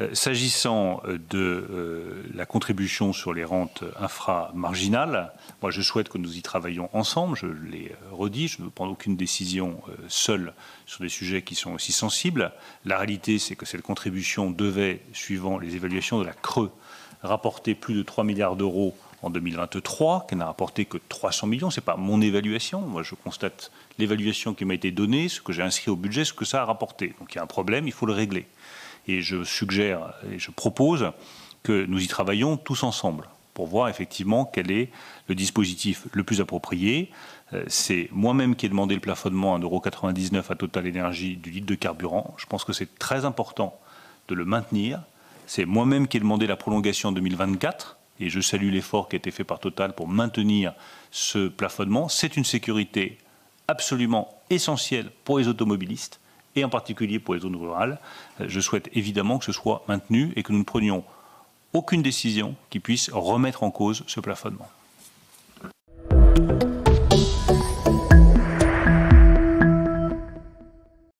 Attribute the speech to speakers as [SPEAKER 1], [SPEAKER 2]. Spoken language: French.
[SPEAKER 1] Euh, s'agissant euh, de euh, la contribution sur les rentes inframarginales, moi je souhaite que nous y travaillions ensemble, je l'ai redis, je ne prends aucune décision seule sur des sujets qui sont aussi sensibles. La réalité, c'est que cette contribution devait, suivant les évaluations de la Creux, rapporter plus de 3 milliards d'euros en 2023, qu'elle n'a rapporté que 300 millions. Ce n'est pas mon évaluation. Moi, je constate l'évaluation qui m'a été donnée, ce que j'ai inscrit au budget, ce que ça a rapporté. Donc il y a un problème, il faut le régler. Et je suggère et je propose que nous y travaillions tous ensemble pour voir effectivement quel est le dispositif le plus approprié. Euh, c'est moi-même qui ai demandé le plafonnement à 1,99€ à Total Énergie du litre de carburant. Je pense que c'est très important de le maintenir. C'est moi-même qui ai demandé la prolongation en 2024 et je salue l'effort qui a été fait par Total pour maintenir ce plafonnement. C'est une sécurité absolument essentielle pour les automobilistes et en particulier pour les zones rurales. Euh, je souhaite évidemment que ce soit maintenu et que nous ne prenions aucune décision qui puisse remettre en cause ce plafonnement.